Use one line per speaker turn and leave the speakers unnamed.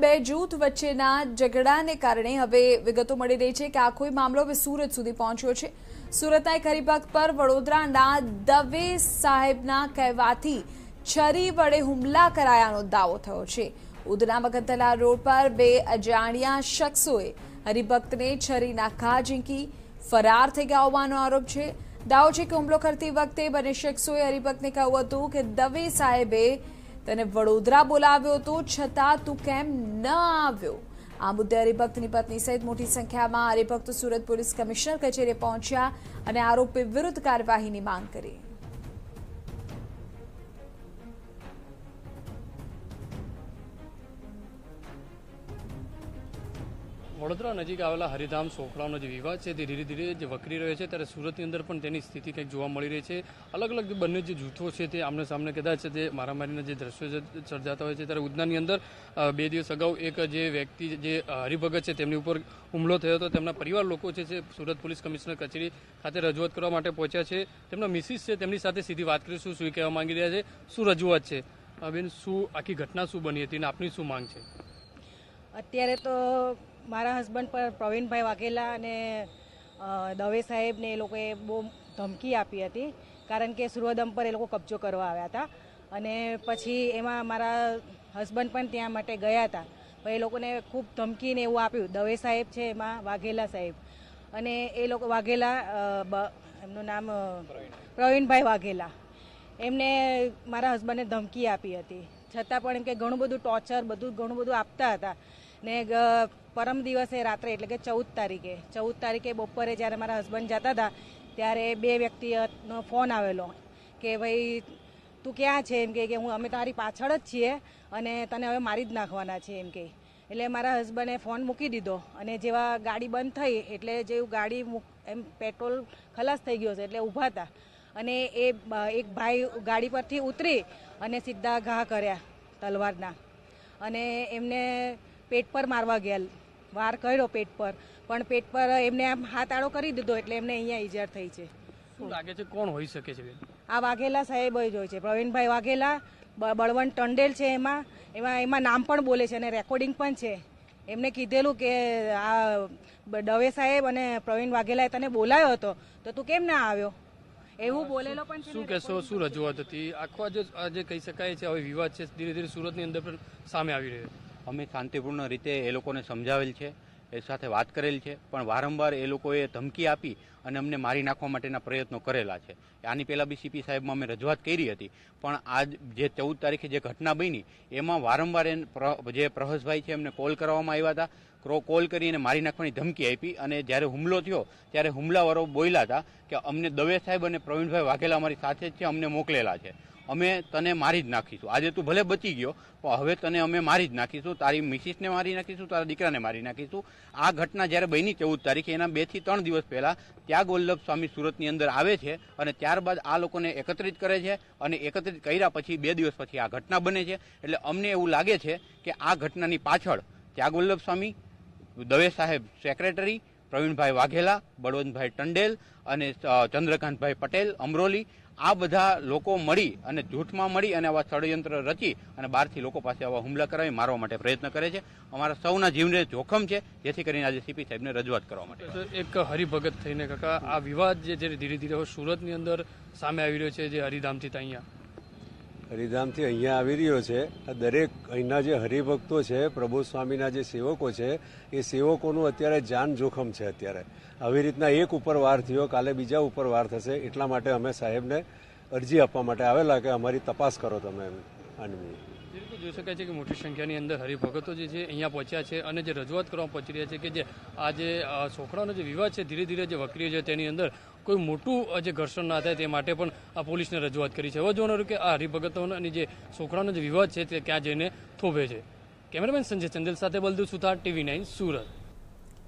બે જૂથ વચ્ચેના ઝઘડાને કારણે હવે વિગતો મળી રહી છે કે આ કોઈ મામલો હવે સુરત સુધી પહોંચ્યો છે સુરતના એક હરિભક્ત પર વડોદરાના દવે સાહેબના કહેવાથી છરી વડે હુમલા કરાયાનો દાવો થયો છે ઉધના મગંતલા રોડ પર બે અજાણ્યા શખ્સોએ હરિભક્તને છરીના ઘા ઝીંકી ફરાર થઈ ગયા હોવાનો આરોપ છે દાવો છે કે હુમલો કરતી વખતે બંને શખ્સોએ હરિભક્તને કહ્યું હતું કે દવે સાહેબે તને વડોદરા બોલાવ્યો હતો છતાં તું કેમ ન આવ્યો આ મુદ્દે હરિભક્તની પત્ની સહિત મોટી સંખ્યામાં હરિભક્ત સુરત પોલીસ કમિશનર કચેરીએ પહોંચ્યા અને આરોપી વિરુદ્ધ કાર્યવાહીની માંગ કરી
વડોદરા નજીક આવેલા હરિધામ સોખડાનો જે વિવાદ છે તે ધીરે ધીરે જે વકરી રહ્યો છે ત્યારે સુરતની અંદર પણ તેની સ્થિતિ કંઈક જોવા મળી રહી છે અલગ અલગ બંને જે જૂથો છે તે આમને સામને કદાચ તે મારામારીના જે દ્રશ્યો સર્જાતા હોય છે ત્યારે ઉધનાની અંદર બે દિવસ અગાઉ એક જે વ્યક્તિ જે હરિભગત છે તેમની ઉપર હુમલો થયો હતો તેમના પરિવાર લોકો છે જે સુરત પોલીસ કમિશનર કચેરી ખાતે રજૂઆત કરવા માટે પહોંચ્યા છે તેમના મિસિસ છે તેમની સાથે સીધી વાત કરીશું શું કહેવા માંગી રહ્યા છે શું રજૂઆત છે બેન શું આખી ઘટના શું બની હતી અને આપની શું માંગ છે
અત્યારે તો મારા હસબન્ડ પર પ્રવીણભાઈ વાઘેલા અને દવે સાહેબને એ લોકોએ બહુ ધમકી આપી હતી કારણ કે સુરવદમ પર એ લોકો કબજો કરવા આવ્યા હતા અને પછી એમાં મારા હસબન્ડ પણ ત્યાં માટે ગયા હતા પણ એ લોકોને ખૂબ ધમકીને એવું આપ્યું દવે સાહેબ છે એમાં વાઘેલા સાહેબ અને એ લોકો વાઘેલા એમનું નામ પ્રવીણભાઈ વાઘેલા એમને મારા હસબન્ડને ધમકી આપી હતી છતાં પણ એમ કે ઘણું બધું ટોર્ચર બધું ઘણું બધું આપતા હતા ને પરમ દિવસે રાત્રે એટલે કે ચૌદ તારીખે ચૌદ તારીખે બપોરે જ્યારે મારા હસબન્ડ જતા હતા ત્યારે બે વ્યક્તિનો ફોન આવેલો કે ભાઈ તું ક્યાં છે એમ કે હું અમે તારી પાછળ જ છીએ અને તને હવે મારી જ નાખવાના છે એમ કે એટલે મારા હસબન્ડે ફોન મૂકી દીધો અને જેવા ગાડી બંધ થઈ એટલે જેવું ગાડી એમ પેટ્રોલ ખલાસ થઈ ગયો છે એટલે ઊભા હતા અને એ એક ભાઈ ગાડી પરથી ઉતરી અને સીધા ઘા કર્યા તલવારના અને એમને પેટ પર મારવા ગયા વાર કર્યો પેટ પર પણ પેટ પર એમને આમ હાથ આડો કરી દીધો એટલે એમને અહીંયા ઈજાર થઈ છે શું
લાગે છે કોણ હોઈ શકે છે
આ વાઘેલા સાહેબ જ હોય છે પ્રવીણભાઈ વાઘેલા બળવંત ટંડેલ છે એમાં એમાં એમાં નામ પણ બોલે છે અને રેકોર્ડિંગ પણ છે એમને કીધેલું કે આ દવે સાહેબ અને પ્રવીણ વાઘેલાએ તને બોલાયો હતો તો તું કેમ ના આવ્યો એવું બોલેલો પણ શું
કહેશો શું રજૂઆત હતી આખો આજે આજે કહી શકાય છે હવે વિવાદ છે ધીરે ધીરે સુરતની અંદર પણ સામે આવી રહ્યો
અમે શાંતિપૂર્ણ રીતે એ લોકોને સમજાવેલ છે એ સાથે વાત કરેલ છે પણ વારંવાર એ લોકોએ ધમકી આપી અને અમને મારી નાખવા માટેના પ્રયત્નો કરેલા છે આની પહેલાં બી સીપી સાહેબમાં અમે રજૂઆત કરી હતી પણ આજ જે ચૌદ તારીખે જે ઘટના બની એમાં વારંવાર એ જે પ્રહસભાઈ છે એમને કોલ કરવામાં આવ્યા હતા કોલ કરીને મારી નાખવાની ધમકી આપી અને જ્યારે હુમલો થયો ત્યારે હુમલાવાળો બોલ્યા હતા કે અમને દવે સાહેબ અને પ્રવીણભાઈ વાઘેલા અમારી સાથે જ છે અમને મોકલેલા છે અમે તને મારી જ નાખીશું આજે તું ભલે બચી ગયો પણ હવે તને અમે મારી જ નાખીશું તારી મિસિસને મારી નાખીશું તારા દીકરાને મારી નાખીશું આ ઘટના જ્યારે બની ચૌદ તારીખે એના બેથી ત્રણ દિવસ પહેલાં ત્યાં ગોલ્લભ સ્વામી સુરતની અંદર આવે છે અને ત્યારબાદ આ લોકોને એકત્રિત કરે છે અને એકત્રિત કર્યા પછી બે દિવસ પછી આ ઘટના બને છે એટલે અમને એવું લાગે છે કે આ ઘટનાની પાછળ ત્યાગવલ્લભ સ્વામી દવે સાહેબ સેક્રેટરી પ્રવીણભાઈ વાઘેલા બળવંતભાઈ ટંડેલ અને ચંદ્રકાંતભાઈ પટેલ અમરોલી આ બધા લોકો મળી અને જૂથમાં મળી અને આવા ષડયંત્ર રચી અને બહારથી લોકો પાસે આવા હુમલા કરાવી મારવા માટે પ્રયત્ન કરે
છે અમારા સૌના જીવને
જોખમ છે જેથી કરીને આજે સીપી સાહેબને રજૂઆત કરવા
માટે એક હરિભગત થઈને કાકા આ વિવાદ જે ધીરે ધીરે સુરતની અંદર સામે આવી રહ્યો છે જે હરિધામથી અહીંયા
હરિધામથી અહીંયા આવી રહ્યો છે આ દરેક અહીંના જે હરિભક્તો છે પ્રભુ સ્વામીના જે સેવકો છે એ સેવકોનું અત્યારે જાન જોખમ છે અત્યારે આવી રીતના એક ઉપર વાર થયો કાલે બીજા ઉપર વાર થશે એટલા માટે અમે સાહેબને અરજી આપવા માટે આવેલા કે અમારી તપાસ કરો તમે આની
જોઈ શકાય છે કે મોટી સંખ્યાની અંદર હરિભગતો જે છે અહીંયા પહોંચ્યા છે અને જે રજૂઆત કરવા પહોંચી રહ્યા છે કે જે આ જે છોકરાનો જે વિવાદ છે ધીરે ધીરે જે વકરી છે તેની અંદર કોઈ મોટું જે ઘર્ષણ ના થાય તે માટે પણ આ પોલીસને રજૂઆત કરી છે હવે જોવાનું કે આ હરિભગતોની જે છોકરાનો જે વિવાદ છે તે ક્યાં જઈને થોભે છે કેમેરામેન સંજય ચંદેલ સાથે બલદુ સુથાર ટીવી નાઇન સુરત